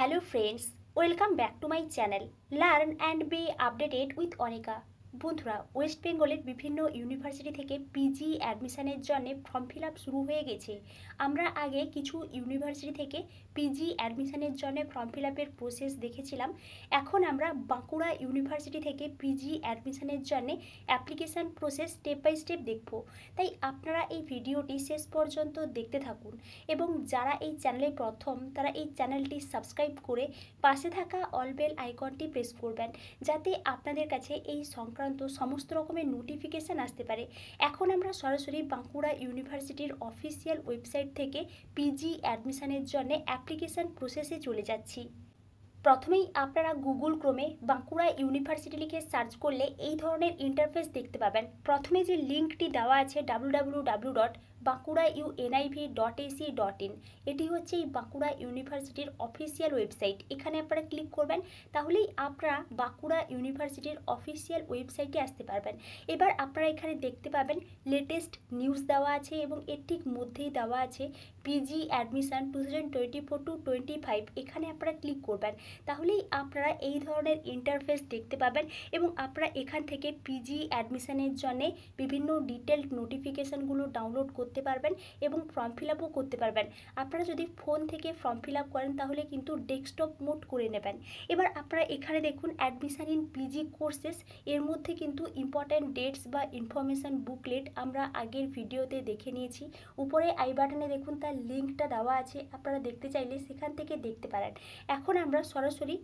hello friends welcome back to my channel learn and be updated with Anika বন্ধুরা ওয়েস্ট বেঙ্গলের বিভিন্ন university থেকে PG অ্যাডমিশানের জন্য ফর্ম ফিল শুরু হয়ে গেছে আমরা আগে কিছু ইউনিভার্সিটি থেকে পিজি অ্যাডমিশানের জন্য ফর্ম ফিল প্রসেস দেখেছিলাম এখন আমরা বাঁকুড়া ইউনিভার্সিটি থেকে পিজি অ্যাডমিশানের জন্য application process step by step দেখব তাই আপনারা এই ভিডিওটি শেষ পর্যন্ত দেখতে থাকুন এবং যারা এই চ্যানেলে প্রথম তারা এই চ্যানেলটি সাবস্ক্রাইব করে পাশে থাকা অলবেল আইকনটি প্রেস করবেন যাতে আপনাদের কাছে এই সংক্রান্ত সংক্রান্ত সমস্ত রকমের নোটিফিকেশান আসতে পারে এখন আমরা সরাসরি বাঁকুড়া ইউনিভার্সিটির অফিসিয়াল ওয়েবসাইট থেকে পিজি অ্যাডমিশানের জন্য অ্যাপ্লিকেশান প্রসেসে চলে যাচ্ছি প্রথমেই আপনারা গুগল ক্রোমে বাঁকুড়া ইউনিভার্সিটি লিখে সার্চ করলে এই ধরনের ইন্টারফেস দেখতে পাবেন প্রথমে যে লিঙ্কটি দেওয়া আছে W Bankura U NIV dot AC dot in এটি হচ্ছে এই বাঁকুড়া ইউনিভার্সিটির অফিসিয়াল ওয়েবসাইট এখানে আপনারা ক্লিক করবেন তাহলেই আপনারা বাঁকুড়া ইউনিভার্সিটির অফিসিয়াল ওয়েবসাইটে আসতে পারবেন এবার আপনারা এখানে দেখতে পাবেন লেটেস্ট নিউজ দেওয়া আছে এবং এর ঠিক মধ্যেই দেওয়া আছে PG admission two thousand twenty four to twenty five এখানে আপনারা ক্লিক করবেন তাহলেই আপনারা এই ধরনের ইন্টারফেস দেখতে পাবেন এবং আপনারা এখান থেকে পিজি অ্যাডমিশানের জন্যে বিভিন্ন ডিটেলড নোটিফিকেশানগুলো ডাউনলোড করতে করতে পারবেন এবং ফর্ম ফিল আপও করতে পারবেন আপনারা যদি ফোন থেকে ফর্ম ফিল আপ করেন তাহলে কিন্তু ডেস্কটপ মোড করে নেবেন এবার আপনারা এখানে দেখুন অ্যাডমিশান ইন পিজি কোর্সেস এর মধ্যে কিন্তু ইম্পর্ট্যান্ট ডেটস বা ইনফরমেশান বুকলেট আমরা আগের ভিডিওতে দেখে নিয়েছি উপরে আই বাটনে দেখুন তার লিঙ্কটা দেওয়া আছে আপনারা দেখতে চাইলে সেখান থেকে দেখতে পারেন এখন আমরা সরাসরি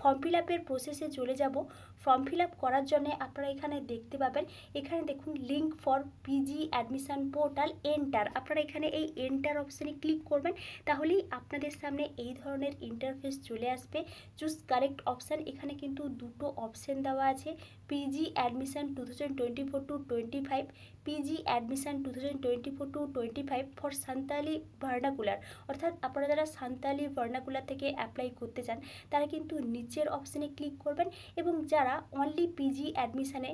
ফর্ম ফিল আপের প্রসেসে চলে যাব ফর্ম ফিল আপ করার জন্য আপনারা এখানে দেখতে পাবেন এখানে দেখুন link for PG admission portal enter আপনারা এখানে এই এন্টার অপশানে ক্লিক করবেন তাহলেই আপনাদের সামনে এই ধরনের ইন্টারফেস চলে আসবে চুজ কারেক্ট অপশান এখানে কিন্তু দুটো অপশান দেওয়া আছে PG admission two thousand twenty four to twenty five PG admission two thousand twenty four to twenty five for Santali vernacular অর্থাৎ আপনারা যারা সান্তালি ভার্নাকুলার থেকে অ্যাপ্লাই করতে চান তারা কিন্তু নিচের অপশানে ক্লিক করবেন এবং যারা অনলি পিজি অ্যাডমিশানে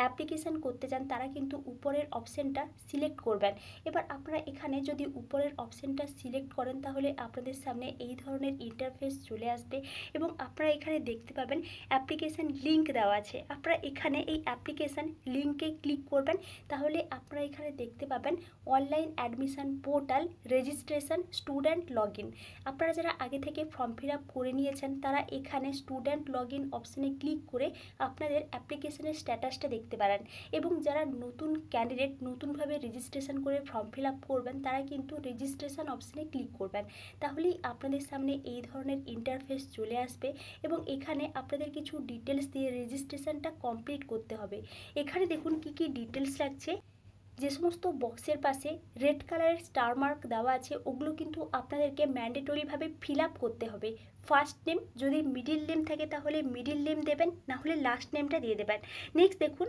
অ্যাপ্লিকেশান করতে চান তারা কিন্তু উপরের অপশানটা সিলেক্ট করবেন এবার আপনারা এখানে যদি উপরের অপশানটা সিলেক্ট করেন তাহলে আপনাদের সামনে এই ধরনের ইন্টারফেস চলে আসবে এবং আপনারা এখানে দেখতে পাবেন অ্যাপ্লিকেশান লিঙ্ক দেওয়া আছে আপনারা এখানে এই অ্যাপ্লিকেশান লিঙ্কে ক্লিক করবেন তাহলে আপনারা এখানে দেখতে পাবেন online admission portal registration student log আপনারা যারা আগে থেকে ফর্ম ফিল করে নিয়েছেন তারা এখানে স্টুডেন্ট লগ ইন অপশানে ক্লিক করে আপনাদের অ্যাপ্লিকেশনের স্ট্যাটাসটা দেখতে দেখতে পারেন এবং যারা নতুন ক্যান্ডিডেট নতুনভাবে রেজিস্ট্রেশন করে ফর্ম ফিল আপ করবেন তারা কিন্তু রেজিস্ট্রেশন অপশানে ক্লিক করবেন তাহলেই আপনাদের সামনে এই ধরনের ইন্টারফেস চলে আসবে এবং এখানে আপনাদের কিছু ডিটেলস দিয়ে রেজিস্ট্রেশনটা কমপ্লিট করতে হবে এখানে দেখুন কি কি ডিটেলস লাগছে যে সমস্ত বক্সের পাশে রেড কালারের স্টার মার্ক দেওয়া আছে ওগুলো কিন্তু আপনাদেরকে ম্যান্ডেটরিভাবে ফিল আপ করতে হবে ফার্স্ট নেম যদি মিডিল নেম থাকে তাহলে মিডিল নেম দেবেন না হলে লাস্ট নেমটা দিয়ে দেবেন নেক্সট দেখুন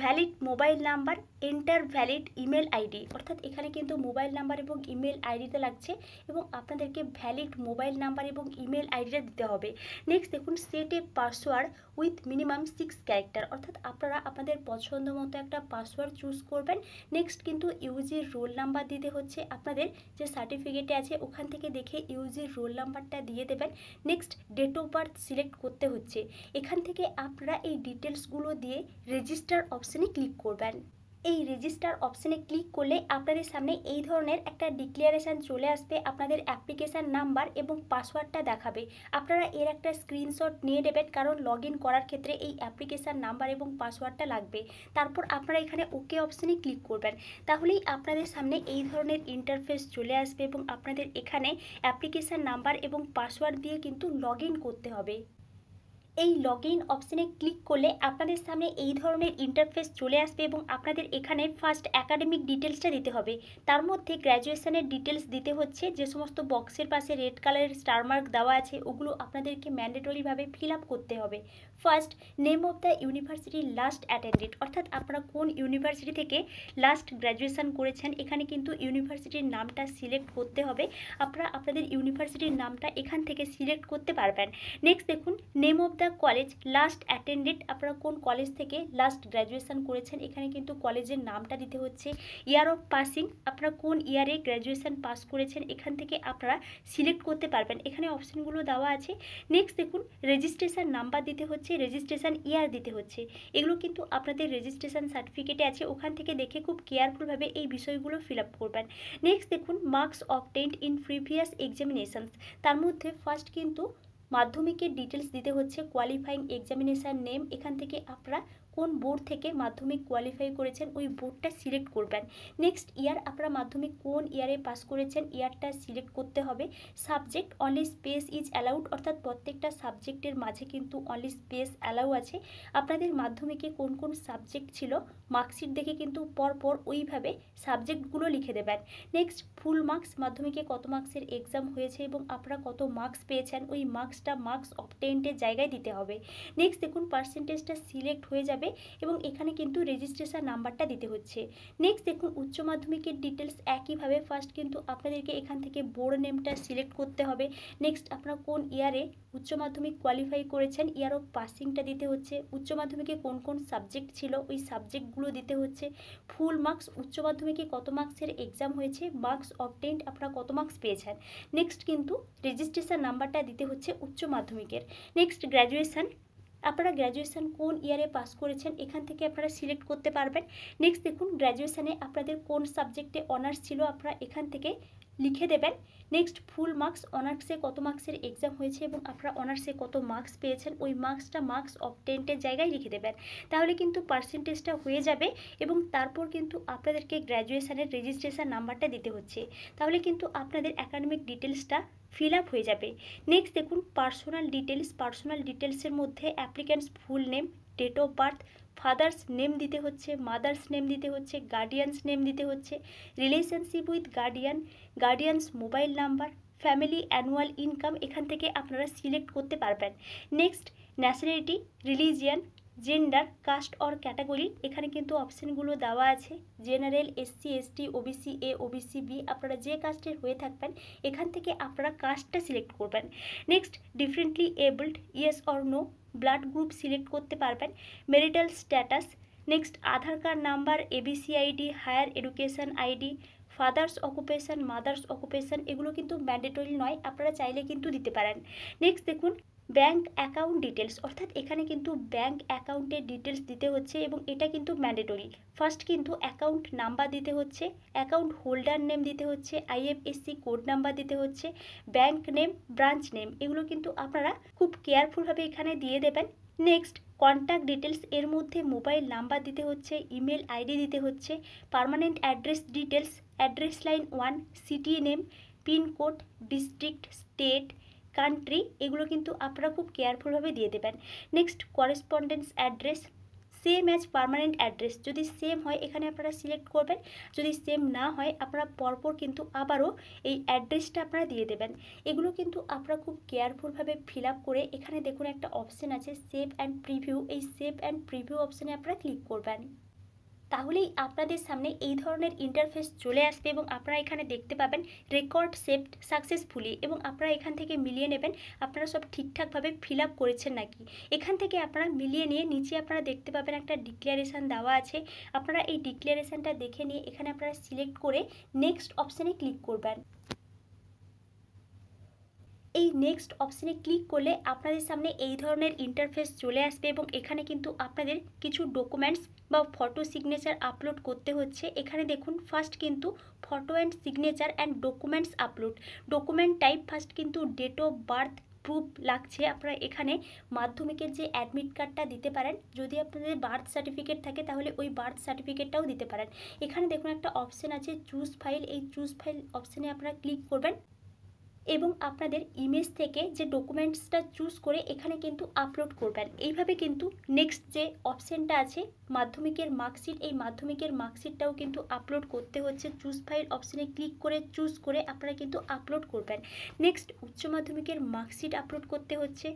valid mobile number enter valid email ID অর্থাৎ এখানে কিন্তু মোবাইল নাম্বার এবং ইমেল আইডিতে লাগছে এবং আপনাদেরকে ভ্যালিড মোবাইল নাম্বার এবং ইমেল আইডিটা দিতে হবে নেক্সট দেখুন set a password with minimum six character অর্থাৎ আপনারা আপনাদের পছন্দ মতো একটা পাসওয়ার্ড চুজ করবেন নেক্সট কিন্তু ইউজির রোল নাম্বার দিতে হচ্ছে আপনাদের যে সার্টিফিকেটে আছে ওখান থেকে দেখে ইউজির রোল নাম্বারটা দিয়ে দেবেন next date of birth select করতে হচ্ছে এখান থেকে আপনারা এই ডিটেলসগুলো দিয়ে রেজিস্টার অপ অপশানে ক্লিক করবেন এই রেজিস্টার অপশানে ক্লিক করলে আপনাদের সামনে এই ধরনের একটা ডিক্লারেশান চলে আসবে আপনাদের অ্যাপ্লিকেশান নাম্বার এবং পাসওয়ার্ডটা দেখাবে আপনারা এর একটা স্ক্রিনশট নিয়ে নেবেন কারণ লগ করার ক্ষেত্রে এই অ্যাপ্লিকেশান নাম্বার এবং পাসওয়ার্ডটা লাগবে তারপর আপনারা এখানে ওকে অপশানে ক্লিক করবেন তাহলেই আপনাদের সামনে এই ধরনের ইন্টারফেস চলে আসবে এবং আপনাদের এখানে অ্যাপ্লিকেশান নাম্বার এবং পাসওয়ার্ড দিয়ে কিন্তু লগ করতে হবে এই লগ ইন অপশানে ক্লিক করলে আপনাদের সামনে এই ধরনের ইন্টারফেস চলে আসবে এবং আপনাদের এখানে ফার্স্ট অ্যাকাডেমিক ডিটেলসটা দিতে হবে তার মধ্যে গ্র্যাজুয়েশানের ডিটেলস দিতে হচ্ছে যে সমস্ত বক্সের পাশে রেড কালারের স্টারমার্ক দেওয়া আছে ওগুলো আপনাদেরকে ম্যান্ডেটরিভাবে ফিল আপ করতে হবে first name of the university last attended অর্থাৎ আপনারা কোন ইউনিভার্সিটি থেকে লাস্ট গ্র্যাজুয়েশান করেছেন এখানে কিন্তু ইউনিভার্সিটির নামটা সিলেক্ট করতে হবে আপনারা আপনাদের ইউনিভার্সিটির নামটা এখান থেকে সিলেক্ট করতে পারবেন নেক্সট দেখুন name of the the college last attended আপনারা কোন কলেজ থেকে লাস্ট গ্র্যাজুয়েশান করেছেন এখানে কিন্তু কলেজের নামটা দিতে হচ্ছে ইয়ার অফ পাসিং আপনারা কোন ইয়ারে গ্র্যাজুয়েশান পাস করেছেন এখান থেকে আপনারা সিলেক্ট করতে পারবেন এখানে অপশানগুলো দেওয়া আছে নেক্সট দেখুন রেজিস্ট্রেশন নাম্বার দিতে হচ্ছে রেজিস্ট্রেশন ইয়ার দিতে হচ্ছে এগুলো কিন্তু আপনাদের রেজিস্ট্রেশন সার্টিফিকেটে আছে ওখান থেকে দেখে খুব কেয়ারফুলভাবে এই বিষয়গুলো ফিল আপ করবেন নেক্সট দেখুন marks obtained in previous examinations তার মধ্যে ফার্স্ট কিন্তু মাধ্যমিকের ডিটেলস দিতে হচ্ছে কোয়ালিফাইং এক্সামিনেশান নেম এখান থেকে আপনারা কোন বোর্ড থেকে মাধ্যমিক কোয়ালিফাই করেছেন ওই বোর্ডটা সিলেক্ট করবেন নেক্সট ইয়ার আপনারা মাধ্যমিক কোন ইয়ারে পাস করেছেন ইয়ারটা সিলেক্ট করতে হবে subject only space is allowed অর্থাৎ প্রত্যেকটা সাবজেক্টের মাঝে কিন্তু অনলি স্পেস অ্যালাউ আছে আপনাদের মাধ্যমিকে কোন কোন সাবজেক্ট ছিল মার্কশিট দেখে কিন্তু পরপর ওইভাবে সাবজেক্টগুলো লিখে দেবেন নেক্সট ফুল মার্কস মাধ্যমিকে কত মার্কসের এক্সাম হয়েছে এবং আপনারা কত মার্কস পেয়েছেন ওই মার্কসটা মার্কস অবটেন্টের জায়গায় দিতে হবে নেক্সট দেখুন পার্সেন্টেজটা সিলেক্ট হয়ে যাবে যাবে এবং এখানে কিন্তু রেজিস্ট্রেশন নাম্বারটা দিতে হচ্ছে নেক্সট দেখুন উচ্চ মাধ্যমিকের ডিটেলস একইভাবে ফার্স্ট কিন্তু আপনাদেরকে এখান থেকে বোর্ড নেমটা সিলেক্ট করতে হবে নেক্সট আপনার কোন ইয়ারে উচ্চ মাধ্যমিক কোয়ালিফাই করেছেন ইয়ার অফ পাসিংটা দিতে হচ্ছে উচ্চ মাধ্যমিকে কোন কোন সাবজেক্ট ছিল ওই সাবজেক্টগুলো দিতে হচ্ছে ফুল মার্কস উচ্চ মাধ্যমিকে কত মার্কসের এক্সাম হয়েছে মার্কস অবটেন্ড আপনারা কত মার্কস পেয়েছেন নেক্সট কিন্তু রেজিস্ট্রেশন নাম্বারটা দিতে হচ্ছে উচ্চ মাধ্যমিকের নেক্সট গ্র্যাজুয়েশান আপনারা গ্র্যাজুয়েশান কোন ইয়ারে পাস করেছেন এখান থেকে আপনারা সিলেক্ট করতে পারবেন নেক্সট দেখুন গ্র্যাজুয়েশানে আপনাদের কোন সাবজেক্টে অনার্স ছিল আপনারা এখান থেকে লিখে দেবেন নেক্সট ফুল মার্কস অনার্সে কত মার্কসের এক্সাম হয়েছে এবং আপনারা অনার্সে কত মার্কস পেয়েছেন ওই মার্কসটা মার্কস অফ টেন্টের জায়গায় লিখে দেবেন তাহলে কিন্তু পার্সেন্টেজটা হয়ে যাবে এবং তারপর কিন্তু আপনাদেরকে গ্র্যাজুয়েশানের রেজিস্ট্রেশন নাম্বারটা দিতে হচ্ছে তাহলে কিন্তু আপনাদের অ্যাকাডেমিক ডিটেলসটা ফিল আপ হয়ে যাবে নেক্সট দেখুন পার্সোনাল ডিটেলস পার্সোনাল ডিটেলসের মধ্যে applicant's full name date of birth father's name দিতে হচ্ছে মাদার্স নেম দিতে হচ্ছে গার্ডিয়ানস নেম দিতে হচ্ছে relationship with guardian guardian's mobile number family annual income এখান থেকে আপনারা সিলেক্ট করতে পারবেন next nationality religion gender caste or category এখানে কিন্তু অপশানগুলো দেওয়া আছে general SC ST OBC A OBC B আপনারা যে কাস্টের হয়ে থাকবেন এখান থেকে আপনারা কাস্টটা সিলেক্ট করবেন next differently abled yes or no blood group select করতে পারবেন marital status next Aadhaar card number ABC ID higher education ID father's occupation mother's occupation এগুলো কিন্তু ম্যান্ডেটরি নয় আপনারা চাইলে কিন্তু দিতে পারেন নেক্সট দেখুন ব্যাঙ্ক অ্যাকাউন্ট ডিটেলস অর্থাৎ এখানে কিন্তু ব্যাঙ্ক অ্যাকাউন্টের ডিটেলস দিতে হচ্ছে এবং এটা কিন্তু ম্যান্ডেটরি ফার্স্ট কিন্তু অ্যাকাউন্ট নাম্বার দিতে হচ্ছে অ্যাকাউন্ট হোল্ডার নেম দিতে হচ্ছে আইএফএসসি কোড নাম্বার দিতে হচ্ছে ব্যাঙ্ক নেম ব্রাঞ্চ নেম এগুলো কিন্তু আপনারা খুব কেয়ারফুলভাবে এখানে দিয়ে দেবেন নেক্সট কন্ট্যাক্ট ডিটেলস এর মধ্যে মোবাইল নাম্বার দিতে হচ্ছে ইমেল আইডি দিতে হচ্ছে permanent address details address line one city name pincode district state country এগুলো কিন্তু আপনারা খুব কেয়ারফুলভাবে দিয়ে দেবেন next correspondence address same as permanent address যদি সেম হয় এখানে আপনারা সিলেক্ট করবেন যদি সেম না হয় আপনারা পরপর কিন্তু আবারও এই অ্যাড্রেসটা আপনারা দিয়ে দেবেন এগুলো কিন্তু আপনারা খুব কেয়ারফুলভাবে ফিল করে এখানে দেখুন একটা অপশান আছে সেভ অ্যান্ড প্রিভিউ এই সেভ অ্যান্ড প্রিভিউ অপশানে আপনারা ক্লিক করবেন তাহলেই আপনাদের সামনে এই ধরনের ইন্টারফেস চলে আসবে এবং আপনারা এখানে দেখতে পাবেন রেকর্ড সেফট সাকসেসফুলি এবং আপনারা এখান থেকে মিলিয়ে নেবেন আপনারা সব ঠিকঠাকভাবে ফিল আপ করেছেন নাকি এখান থেকে আপনারা মিলিয়ে নিয়ে নিচে আপনারা দেখতে পাবেন একটা ডিক্লারেশান দেওয়া আছে আপনারা এই ডিক্লারেশানটা দেখে নিয়ে এখানে আপনারা সিলেক্ট করে নেক্সট অপশানে ক্লিক করবেন এই নেক্সট অপশানে ক্লিক করলে আপনাদের সামনে এই ধরনের ইন্টারফেস চলে আসবে এবং এখানে কিন্তু আপনাদের কিছু ডকুমেন্টস বা ফটো সিগনেচার আপলোড করতে হচ্ছে এখানে দেখুন ফার্স্ট কিন্তু photo and signature and documents upload document type first কিন্তু ডেট অফ বার্থ প্রুফ লাগছে আপনারা এখানে মাধ্যমিকের যে অ্যাডমিট কার্ডটা দিতে পারেন যদি আপনাদের বার্থ সার্টিফিকেট থাকে তাহলে ওই বার্থ সার্টিফিকেটটাও দিতে পারেন এখানে দেখুন একটা অপশান আছে চুজ ফাইল এই চুজ ফাইল অপশানে আপনারা ক্লিক করবেন এবং আপনাদের ইমেজ থেকে যে ডকুমেন্টসটা চুজ করে এখানে কিন্তু আপলোড করবেন এইভাবে কিন্তু নেক্সট যে অপশানটা আছে মাধ্যমিকের মার্কশিট এই মাধ্যমিকের মার্কশিটটাও কিন্তু আপলোড করতে হচ্ছে চুজ ফাইল অপশানে ক্লিক করে চুজ করে আপনারা কিন্তু আপলোড করবেন নেক্সট উচ্চ মাধ্যমিকের মার্কশিট আপলোড করতে হচ্ছে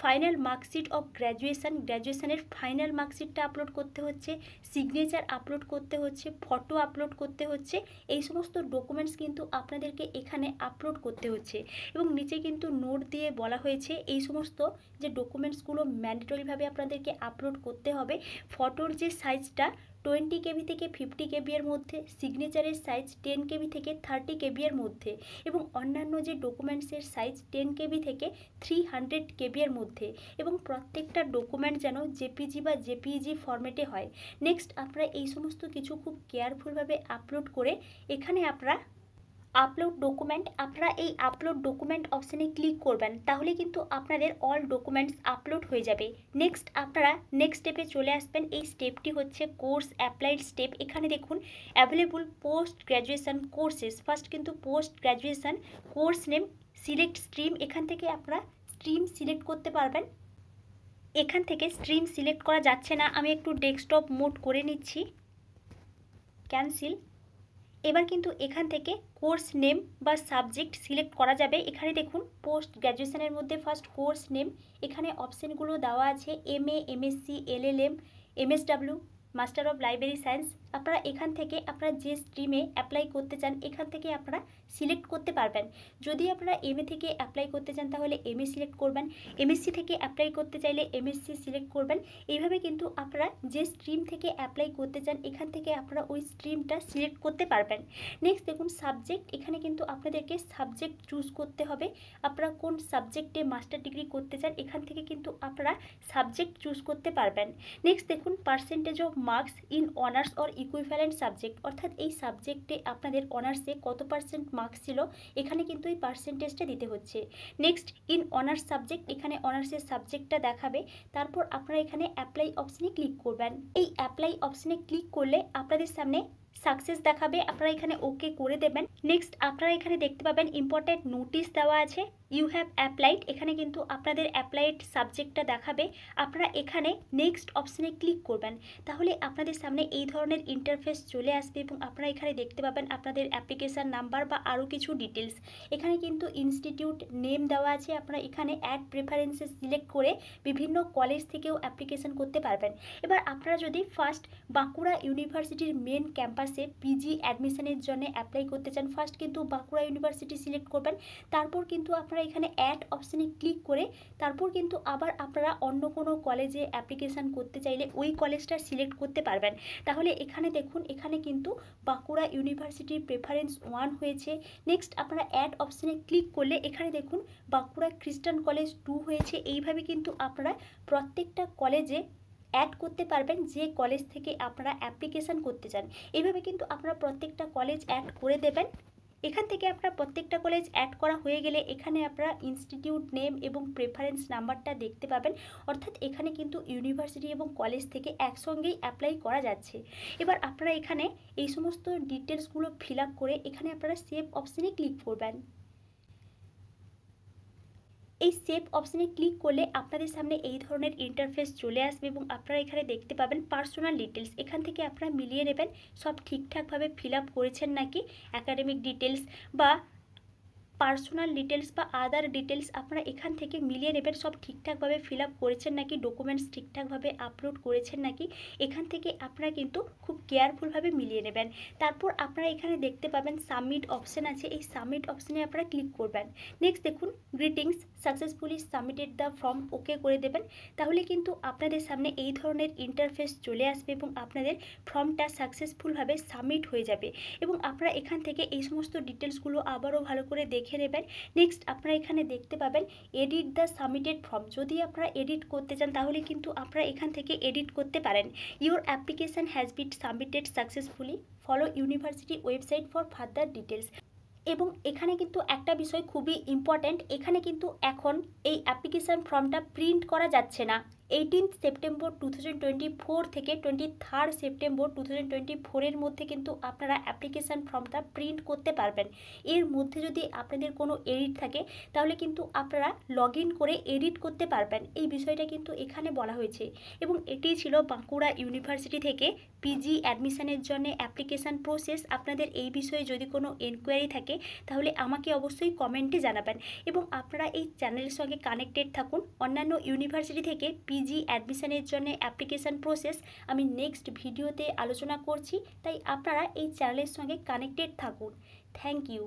ফাইনাল মার্কশিট অফ গ্র্যাজুয়েশান গ্র্যাজুয়েশানের ফাইনাল মার্কশিটটা আপলোড করতে হচ্ছে সিগনেচার আপলোড করতে হচ্ছে ফটো আপলোড করতে হচ্ছে এই সমস্ত ডকুমেন্টস কিন্তু আপনাদেরকে এখানে আপলোড করতে হচ্ছে হয়েছে এবং নিচে কিন্তু নোট দিয়ে বলা হয়েছে এই সমস্ত যে ডকুমেন্টসগুলো ম্যান্ডেটরিভাবে আপনাদেরকে আপলোড করতে হবে ফটোর যে সাইজটা টোয়েন্টি কেবি থেকে ফিফটি কেবি এর মধ্যে সিগনেচারের সাইজ টেন কেবি থেকে থার্টি কেবি এর মধ্যে এবং অন্যান্য যে ডকুমেন্টসের সাইজ টেন কেবি থেকে থ্রি হান্ড্রেড কেবি এর মধ্যে এবং প্রত্যেকটা ডকুমেন্ট যেন জেপিজি বা জেপিজি ফর্মেটে e হয় নেক্সট আপনারা এই সমস্ত কিছু খুব কেয়ারফুলভাবে আপলোড করে এখানে আপনারা আপলোড ডকুমেন্ট আপনারা এই আপলোড ডকুমেন্ট অপশানে ক্লিক করবেন তাহলে কিন্তু আপনাদের অল ডকুমেন্টস আপলোড হয়ে যাবে নেক্সট আপনারা নেক্সট স্টেপে চলে আসবেন এই স্টেপটি হচ্ছে কোর্স অ্যাপ্লাইড স্টেপ এখানে দেখুন available post graduation courses first কিন্তু post graduation course name select stream এখান থেকে আপনারা স্ট্রিম সিলেক্ট করতে পারবেন এখান থেকে স্ট্রিম সিলেক্ট করা যাচ্ছে না আমি একটু ডেস্কটপ মোড করে নিচ্ছি ক্যান্সেল এবার কিন্তু এখান থেকে কোর্স নেম বা সাবজেক্ট সিলেক্ট করা যাবে এখানে দেখুন পোস্ট গ্র্যাজুয়েশনের মধ্যে ফার্স্ট কোর্স নেম এখানে অপশানগুলো দেওয়া আছে M A MSc M MSW master of library science আপনারা এখান থেকে আপনারা যে স্ট্রিমে অ্যাপ্লাই করতে চান এখান থেকে আপনারা সিলেক্ট করতে পারবেন যদি আপনারা এমএ থেকে অ্যাপ্লাই করতে চান তাহলে এমএ সিলেক্ট করবেন এমএসসি থেকে অ্যাপ্লাই করতে চাইলে এমএসসি সিলেক্ট করবেন এইভাবে কিন্তু আপনারা যে স্ট্রিম থেকে অ্যাপ্লাই করতে চান এখান থেকে আপনারা ওই স্ট্রিমটা সিলেক্ট করতে পারবেন নেক্সট দেখুন সাবজেক্ট এখানে কিন্তু আপনাদেরকে সাবজেক্ট চুজ করতে হবে আপনারা কোন সাবজেক্টে মাস্টার ডিগ্রি করতে চান এখান থেকে কিন্তু আপনারা সাবজেক্ট চুজ করতে পারবেন নেক্সট দেখুন percentage of marks in honours or equivalent subject অর্থাৎ এই সাবজেক্টে আপনাদের অনার্সে কত পার্সেন্ট মার্কস ছিল এখানে কিন্তু এই পার্সেন্টেজটা দিতে হচ্ছে নেক্সট ইন অনার্স সাবজেক্ট এখানে অনার্সের সাবজেক্টটা দেখাবে তারপর আপনারা এখানে অ্যাপ্লাই অপশানে ক্লিক করবেন এই অ্যাপ্লাই অপশানে ক্লিক করলে আপনাদের সামনে সাকসেস দেখাবে আপনারা এখানে ওকে করে দেবেন নেক্সট আপনারা এখানে দেখতে পাবেন ইম্পর্ট্যান্ট নোটিশ দেওয়া আছে ইউ হ্যাভ অ্যাপ্লাইড এখানে কিন্তু আপনাদের অ্যাপ্লাইড সাবজেক্টটা দেখাবে আপনারা এখানে নেক্সট অপশানে ক্লিক করবেন তাহলে আপনাদের সামনে এই ধরনের ইন্টারফেস চলে আসবে এবং আপনারা এখানে দেখতে পাবেন আপনাদের অ্যাপ্লিকেশান নাম্বার বা আরও কিছু ডিটেলস এখানে কিন্তু ইনস্টিটিউট নেম দেওয়া আছে আপনারা এখানে অ্যাড প্রেফারেন্সেস সিলেক্ট করে বিভিন্ন কলেজ থেকেও অ্যাপ্লিকেশান করতে পারবেন এবার আপনারা যদি ফার্স্ট বাঁকুড়া ইউনিভার্সিটির মেন ক্যাম্পাসে পিজি অ্যাডমিশানের জন্য অ্যাপ্লাই করতে চান ফার্স্ট কিন্তু বাঁকুড়া ইউনিভার্সিটি সিলেক্ট করবেন তারপর কিন্তু আপনারা এখানে অ্যাড অপশানে ক্লিক করে তারপর কিন্তু আবার আপনারা অন্য কোনো কলেজে অ্যাপ্লিকেশান করতে চাইলে ওই কলেজটা সিলেক্ট করতে পারবেন তাহলে এখানে দেখুন এখানে কিন্তু বাঁকুড়া ইউনিভার্সিটির প্রেফারেন্স ওয়ান হয়েছে নেক্সট আপনারা অ্যাড অপশানে ক্লিক করলে এখানে দেখুন বাঁকুড়া খ্রিস্টান কলেজ টু হয়েছে এইভাবে কিন্তু আপনারা প্রত্যেকটা কলেজে অ্যাড করতে পারবেন যে কলেজ থেকে আপনারা অ্যাপ্লিকেশান করতে চান এইভাবে কিন্তু আপনারা প্রত্যেকটা কলেজ অ্যাড করে দেবেন এখান থেকে আপনার প্রত্যেকটা কলেজ অ্যাড করা হয়ে গেলে এখানে আপনারা ইনস্টিটিউট নেম এবং প্রেফারেন্স নাম্বারটা দেখতে পাবেন অর্থাৎ এখানে কিন্তু ইউনিভার্সিটি এবং কলেজ থেকে একসঙ্গেই অ্যাপ্লাই করা যাচ্ছে এবার আপনারা এখানে এই সমস্ত ডিটেলসগুলো ফিল আপ করে এখানে আপনারা সেভ অপশানে ক্লিক করবেন এই সেভ অপশানে ক্লিক করলে আপনাদের সামনে এই ধরনের ইন্টারফেস চলে আসবে এবং আপনারা এখানে দেখতে পাবেন পার্সোনাল ডিটেলস এখান থেকে আপনারা মিলিয়ে নেবেন সব ঠিকঠাকভাবে ফিল আপ করেছেন নাকি অ্যাকাডেমিক ডিটেলস বা পার্সোনাল ডিটেলস বা আদার ডিটেলস আপনারা এখান থেকে মিলিয়ে নেবেন সব ঠিকঠাকভাবে ফিল আপ করেছেন নাকি ডকুমেন্টস ঠিকঠাকভাবে আপলোড করেছেন নাকি এখান থেকে আপনারা কিন্তু খুব কেয়ারফুলভাবে মিলিয়ে নেবেন তারপর আপনারা এখানে দেখতে পাবেন সাবমিট অপশান আছে এই সাবমিট অপশানে আপনারা ক্লিক করবেন নেক্সট দেখুন greetings successfully submitted the form okay করে দেবেন তাহলে কিন্তু আপনাদের সামনে এই ধরনের ইন্টারফেস চলে আসবে এবং আপনাদের ফর্মটা সাকসেসফুলভাবে সাবমিট হয়ে যাবে এবং আপনারা এখান থেকে এই সমস্ত ডিটেলসগুলো আবারও ভালো করে দেখ দেখে নেবেন নেক্সট আপনারা এখানে দেখতে পাবেন এডিট দ্য সাবমিটেড ফর্ম যদি আপনারা এডিট করতে চান তাহলে কিন্তু আপনারা এখান থেকে এডিট করতে পারেন your application has been submitted successfully follow university website for further details এবং এখানে কিন্তু একটা বিষয় খুবই ইম্পর্ট্যান্ট এখানে কিন্তু এখন এই অ্যাপ্লিকেশান ফর্মটা প্রিন্ট করা যাচ্ছে না eighteen September two thousand twenty four থেকে twenty third September two thousand twenty ফোরের মধ্যে কিন্তু আপনারা অ্যাপ্লিকেশান ফর্মটা প্রিন্ট করতে পারবেন এর মধ্যে যদি আপনাদের কোনো এডিট থাকে তাহলে কিন্তু আপনারা লগ করে এডিট করতে পারবেন এই বিষয়টা কিন্তু এখানে বলা হয়েছে এবং এটি ছিল বাঁকুড়া ইউনিভার্সিটি থেকে পিজি অ্যাডমিশানের জন্য অ্যাপ্লিকেশান প্রসেস আপনাদের এই বিষয়ে যদি কোনো এনকোয়ারি থাকে তাহলে আমাকে অবশ্যই কমেন্টে জানাবেন এবং আপনারা এই চ্যানেলের সঙ্গে কানেক্টেড থাকুন অন্যান্য ইউনিভার্সিটি থেকে পি পিজি অ্যাডমিশনের জন্য অ্যাপ্লিকেশান প্রসেস আমি নেক্সট ভিডিওতে আলোচনা করছি তাই আপনারা এই চ্যানেলের সঙ্গে কানেক্টেড থাকুন থ্যাংক ইউ